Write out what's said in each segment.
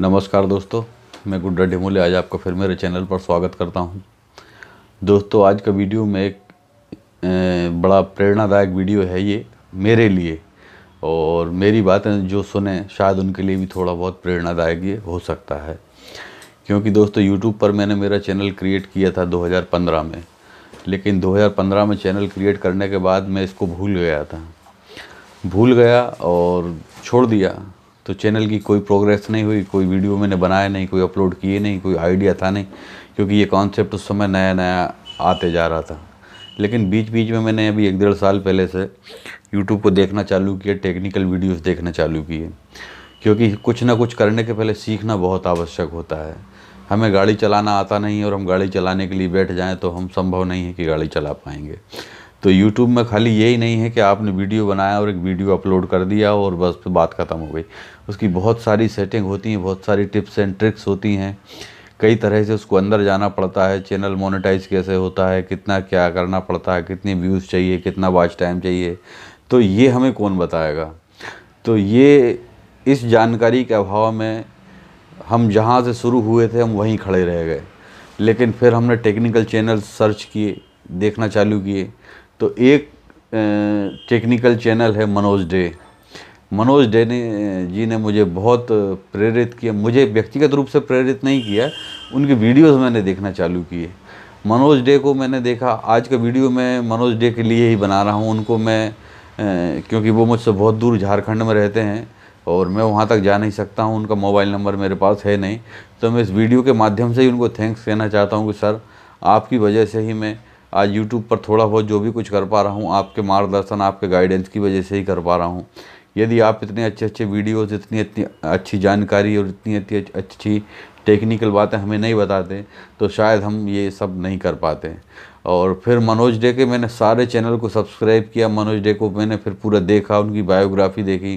नमस्कार दोस्तों मैं गुड्डा ढिमोले आज आपका फिर मेरे चैनल पर स्वागत करता हूं। दोस्तों आज का वीडियो में एक बड़ा प्रेरणादायक वीडियो है ये मेरे लिए और मेरी बातें जो सुने शायद उनके लिए भी थोड़ा बहुत प्रेरणादायक ये हो सकता है क्योंकि दोस्तों यूट्यूब पर मैंने मेरा चैनल क्रिएट किया था दो में लेकिन दो में चैनल क्रिएट करने के बाद मैं इसको भूल गया था भूल गया और छोड़ दिया तो चैनल की कोई प्रोग्रेस नहीं हुई कोई वीडियो मैंने बनाया नहीं कोई अपलोड किए नहीं कोई आइडिया था नहीं क्योंकि ये कॉन्सेप्ट उस समय नया नया आते जा रहा था लेकिन बीच बीच में मैंने अभी एक डेढ़ साल पहले से यूट्यूब को देखना चालू किया टेक्निकल वीडियोज़ देखना चालू किए क्योंकि कुछ ना कुछ करने के पहले सीखना बहुत आवश्यक होता है हमें गाड़ी चलाना आता नहीं और हम गाड़ी चलाने के लिए बैठ जाएं तो हम संभव नहीं है कि गाड़ी चला पाएंगे तो यूट्यूब में खाली यही नहीं है कि आपने वीडियो बनाया और एक वीडियो अपलोड कर दिया और बस फिर बात ख़त्म हो गई उसकी बहुत सारी सेटिंग होती हैं बहुत सारी टिप्स एंड ट्रिक्स होती हैं कई तरह से उसको अंदर जाना पड़ता है चैनल मोनेटाइज कैसे होता है कितना क्या करना पड़ता है कितनी व्यूज़ चाहिए कितना वॉच टाइम चाहिए तो ये हमें कौन बताएगा तो ये इस जानकारी के अभाव में हम जहाँ से शुरू हुए थे हम वहीं खड़े रह गए लेकिन फिर हमने टेक्निकल चैनल सर्च किए देखना चालू किए तो एक टेक्निकल चैनल है मनोज डे मनोज डे ने जी ने मुझे बहुत प्रेरित किया मुझे व्यक्तिगत रूप से प्रेरित नहीं किया उनकी वीडियोस मैंने देखना चालू किए मनोज डे को मैंने देखा आज का वीडियो मैं मनोज डे के लिए ही बना रहा हूँ उनको मैं क्योंकि वो मुझसे बहुत दूर झारखंड में रहते हैं और मैं वहाँ तक जा नहीं सकता हूँ उनका मोबाइल नंबर मेरे पास है नहीं तो मैं इस वीडियो के माध्यम से ही उनको थैंक्स कहना चाहता हूँ कि सर आपकी वजह से ही मैं आज यूट्यूब पर थोड़ा बहुत जो भी कुछ कर पा रहा हूँ आपके मार्गदर्शन आपके गाइडेंस की वजह से ही कर पा रहा हूँ यदि आप इतने अच्छे अच्छे वीडियोस इतनी इतनी अच्छी जानकारी और इतनी इतनी अच्छी टेक्निकल बातें हमें नहीं बताते तो शायद हम ये सब नहीं कर पाते और फिर मनोज डे के मैंने सारे चैनल को सब्सक्राइब किया मनोज डे को मैंने फिर पूरा देखा उनकी बायोग्राफी देखी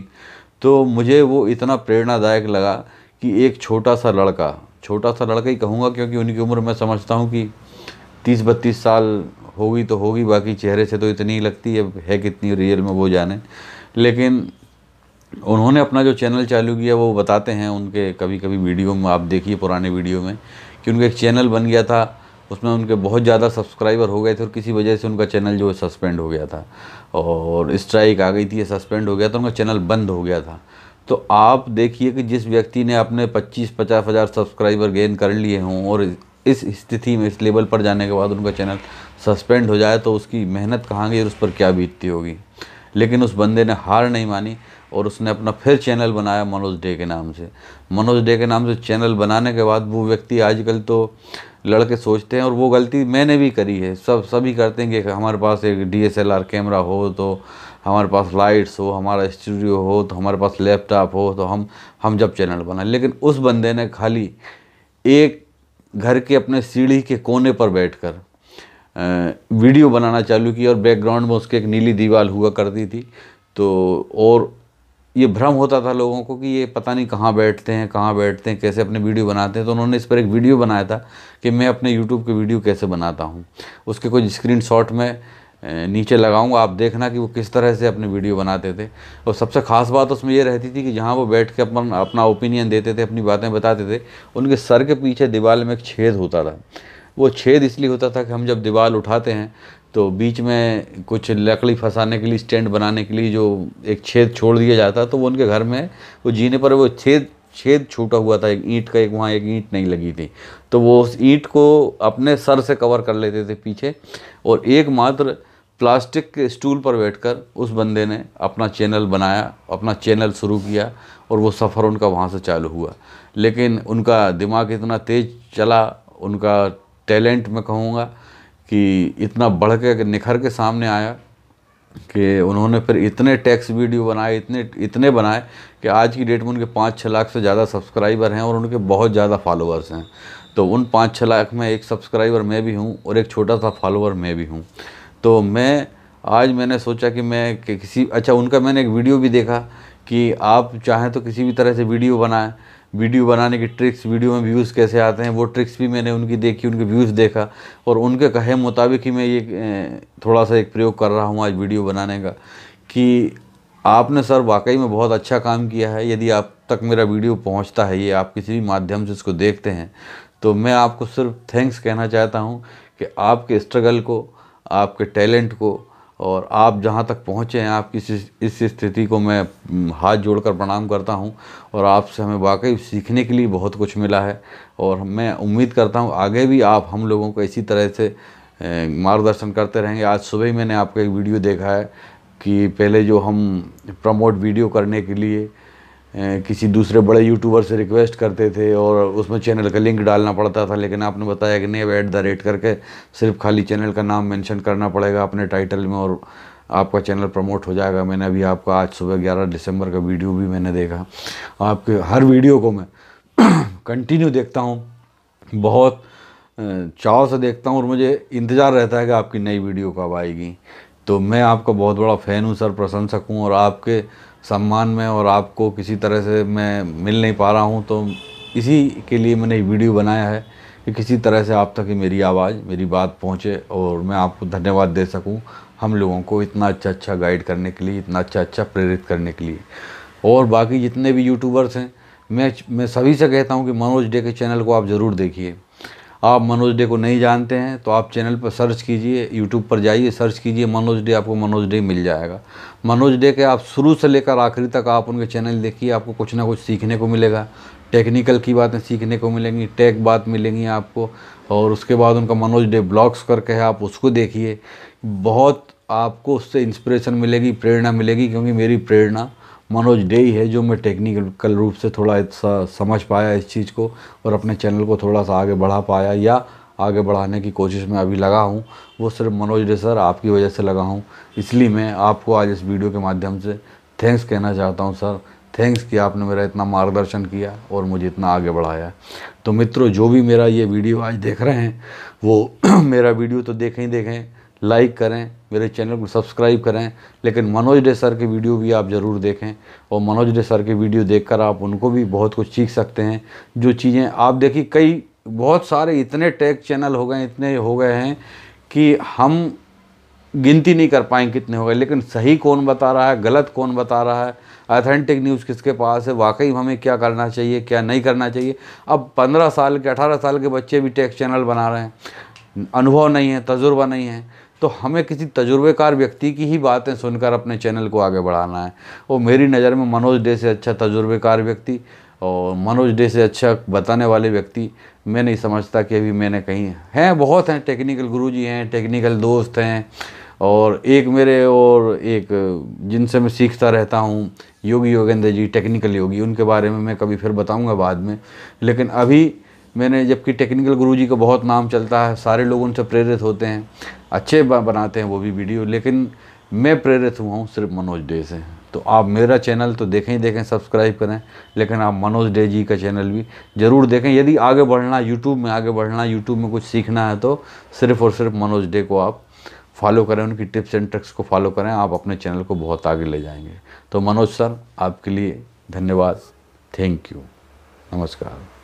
तो मुझे वो इतना प्रेरणादायक लगा कि एक छोटा सा लड़का छोटा सा लड़का ही कहूँगा क्योंकि उनकी उम्र मैं समझता हूँ कि तीस बत्तीस साल होगी तो होगी बाकी चेहरे से तो इतनी ही लगती है है कितनी रियल में वो जाने लेकिन उन्होंने अपना जो चैनल चालू किया वो बताते हैं उनके कभी कभी वीडियो में आप देखिए पुराने वीडियो में कि उनका एक चैनल बन गया था उसमें उनके बहुत ज़्यादा सब्सक्राइबर हो गए थे और किसी वजह से उनका चैनल जो है सस्पेंड हो गया था और स्ट्राइक आ गई थी सस्पेंड हो गया था उनका चैनल बंद हो गया था तो आप देखिए कि जिस व्यक्ति ने अपने 25 पचास हज़ार सब्सक्राइबर गेन कर लिए हों और इस स्थिति में इस लेवल पर जाने के बाद उनका चैनल सस्पेंड हो जाए तो उसकी मेहनत कहाँ गई और उस पर क्या बीतती होगी लेकिन उस बंदे ने हार नहीं मानी और उसने अपना फिर चैनल बनाया मनोज डे के नाम से मनोज डे के नाम से चैनल बनाने के बाद वो व्यक्ति आजकल तो लड़के सोचते हैं और वो गलती मैंने भी करी है सब सभी करते हैं कि हमारे पास एक डी कैमरा हो तो हमारे पास लाइट्स हो हमारा स्टूडियो हो तो हमारे पास लैपटॉप हो तो हम हम जब चैनल बनाए लेकिन उस बंदे ने खाली एक घर के अपने सीढ़ी के कोने पर बैठकर वीडियो बनाना चालू की और बैकग्राउंड में उसके एक नीली दीवार हुआ करती थी तो और ये भ्रम होता था लोगों को कि ये पता नहीं कहाँ बैठते हैं कहाँ बैठते हैं कैसे अपने वीडियो बनाते हैं तो उन्होंने इस पर एक वीडियो बनाया था कि मैं अपने यूट्यूब के वीडियो कैसे बनाता हूँ उसके कुछ स्क्रीन शॉट में नीचे लगाऊंगा आप देखना कि वो किस तरह से अपनी वीडियो बनाते थे और सबसे ख़ास बात उसमें ये रहती थी कि जहाँ वो बैठ के अपन अपना ओपिनियन देते थे अपनी बातें बताते थे उनके सर के पीछे दीवार में एक छेद होता था वो छेद इसलिए होता था कि हम जब दीवार उठाते हैं तो बीच में कुछ लकड़ी फंसाने के लिए स्टैंड बनाने के लिए जो एक छेद छोड़ दिया जाता तो वो उनके घर में वो जीने पर वो छेद छेद छूटा हुआ था एक ईंट का एक वहाँ एक ईंट नहीं लगी थी तो वो उस ईंट को अपने सर से कवर कर लेते थे पीछे और एकमात्र प्लास्टिक के स्टूल पर बैठकर उस बंदे ने अपना चैनल बनाया अपना चैनल शुरू किया और वो सफ़र उनका वहाँ से चालू हुआ लेकिन उनका दिमाग इतना तेज़ चला उनका टैलेंट मैं कहूँगा कि इतना बढ़ के निखर के सामने आया कि उन्होंने फिर इतने टैक्स वीडियो बनाए इतने इतने बनाए कि आज की डेट में उनके पाँच छः लाख से ज़्यादा सब्सक्राइबर हैं और उनके बहुत ज़्यादा फॉलोअर्स हैं तो उन पाँच छः लाख में एक सब्सक्राइबर मैं भी हूँ और एक छोटा सा फॉलोअर मैं भी हूँ तो मैं आज मैंने सोचा कि मैं कि किसी अच्छा उनका मैंने एक वीडियो भी देखा कि आप चाहें तो किसी भी तरह से वीडियो बनाएं वीडियो बनाने की ट्रिक्स वीडियो में व्यूज़ कैसे आते हैं वो ट्रिक्स भी मैंने उनकी देखी उनके व्यूज़ देखा और उनके कहे मुताबिक ही मैं ये थोड़ा सा एक प्रयोग कर रहा हूँ आज वीडियो बनाने का कि आपने सर वाकई में बहुत अच्छा काम किया है यदि आप तक मेरा वीडियो पहुँचता है ये आप किसी भी माध्यम से इसको देखते हैं तो मैं आपको सिर्फ थैंक्स कहना चाहता हूँ कि आपके स्ट्रगल को आपके टैलेंट को और आप जहाँ तक पहुँचे हैं आपकी इस स्थिति को मैं हाथ जोड़कर प्रणाम करता हूँ और आपसे हमें वाकई सीखने के लिए बहुत कुछ मिला है और मैं उम्मीद करता हूँ आगे भी आप हम लोगों को इसी तरह से मार्गदर्शन करते रहेंगे आज सुबह ही मैंने आपका एक वीडियो देखा है कि पहले जो हम प्रमोट वीडियो करने के लिए किसी दूसरे बड़े यूट्यूबर से रिक्वेस्ट करते थे और उसमें चैनल का लिंक डालना पड़ता था लेकिन आपने बताया कि नहीं एट ऐट द रेट करके सिर्फ खाली चैनल का नाम मेंशन करना पड़ेगा अपने टाइटल में और आपका चैनल प्रमोट हो जाएगा मैंने अभी आपका आज सुबह 11 दिसंबर का वीडियो भी मैंने देखा आपके हर वीडियो को मैं कंटिन्यू देखता हूँ बहुत चाव से देखता हूँ और मुझे इंतज़ार रहता है कि आपकी नई वीडियो कब आएगी तो मैं आपका बहुत बड़ा फ़ैन हूँ सर प्रशंसक हूँ और आपके सम्मान में और आपको किसी तरह से मैं मिल नहीं पा रहा हूँ तो इसी के लिए मैंने ये वीडियो बनाया है कि किसी तरह से आप तक ही मेरी आवाज़ मेरी बात पहुँचे और मैं आपको धन्यवाद दे सकूँ हम लोगों को इतना अच्छा अच्छा गाइड करने के लिए इतना अच्छा अच्छा प्रेरित करने के लिए और बाकी जितने भी यूट्यूबर्स हैं मैं मैं सभी से कहता हूँ कि मनोज डे के चैनल को आप ज़रूर देखिए आप मनोज डे को नहीं जानते हैं तो आप चैनल पर सर्च कीजिए यूट्यूब पर जाइए सर्च कीजिए मनोज डे आपको मनोज डे मिल जाएगा मनोज डे के आप शुरू से लेकर आखिरी तक आप उनके चैनल देखिए आपको कुछ ना कुछ सीखने को मिलेगा टेक्निकल की बातें सीखने को मिलेंगी टेक बात मिलेंगी आपको और उसके बाद उनका मनोज डे ब्लॉग्स करके है आप उसको देखिए बहुत आपको उससे इंस्पिरेशन मिलेगी प्रेरणा मिलेगी क्योंकि मेरी प्रेरणा मनोज डे है जो मैं टेक्निकल रूप से थोड़ा समझ पाया इस चीज़ को और अपने चैनल को थोड़ा सा आगे बढ़ा पाया या आगे बढ़ाने की कोशिश में अभी लगा हूँ वो सिर्फ मनोज डे सर आपकी वजह से लगा हूँ इसलिए मैं आपको आज इस वीडियो के माध्यम से थैंक्स कहना चाहता हूँ सर थैंक्स कि आपने मेरा इतना मार्गदर्शन किया और मुझे इतना आगे बढ़ाया तो मित्रों जो भी मेरा ये वीडियो आज देख रहे हैं वो मेरा वीडियो तो देखें ही देखें लाइक करें मेरे चैनल को सब्सक्राइब करें लेकिन मनोज डे सर के वीडियो भी आप ज़रूर देखें और मनोज डे सर के वीडियो देखकर आप उनको भी बहुत कुछ सीख सकते हैं जो चीज़ें आप देखिए कई बहुत सारे इतने टैग चैनल हो गए इतने हो गए हैं कि हम गिनती नहीं कर पाएंगे कितने हो गए लेकिन सही कौन बता रहा है गलत कौन बता रहा है ऑथेंटिक न्यूज़ किसके पास है वाकई हमें क्या करना चाहिए क्या नहीं करना चाहिए अब पंद्रह साल के अठारह साल के बच्चे भी टैक्स चैनल बना रहे हैं अनुभव नहीं है तजुर्बा नहीं है तो हमें किसी तजुर्बेकार व्यक्ति की ही बातें सुनकर अपने चैनल को आगे बढ़ाना है और मेरी नज़र में मनोज डे से अच्छा तजुर्बेकार व्यक्ति और मनोज डे से अच्छा बताने वाले व्यक्ति मैं नहीं समझता कि अभी मैंने कहीं हैं बहुत हैं टेक्निकल गुरुजी हैं टेक्निकल दोस्त हैं और एक मेरे और एक जिनसे मैं सीखता रहता हूँ योगी योगेंद्र जी टेक्निकल योगी उनके बारे में मैं कभी फिर बताऊँगा बाद में लेकिन अभी मैंने जबकि टेक्निकल गुरुजी का बहुत नाम चलता है सारे लोग उनसे प्रेरित होते हैं अच्छे बनाते हैं वो भी वीडियो लेकिन मैं प्रेरित हुआ हूँ सिर्फ मनोज डे से तो आप मेरा चैनल तो देखें ही देखें सब्सक्राइब करें लेकिन आप मनोज डे जी का चैनल भी ज़रूर देखें यदि आगे बढ़ना यूट्यूब में आगे बढ़ना यूट्यूब में कुछ सीखना है तो सिर्फ़ और सिर्फ मनोज डे को आप फॉलो करें उनकी टिप्स एंड ट्रिक्स को फॉलो करें आप अपने चैनल को बहुत आगे ले जाएंगे तो मनोज सर आपके लिए धन्यवाद थैंक यू नमस्कार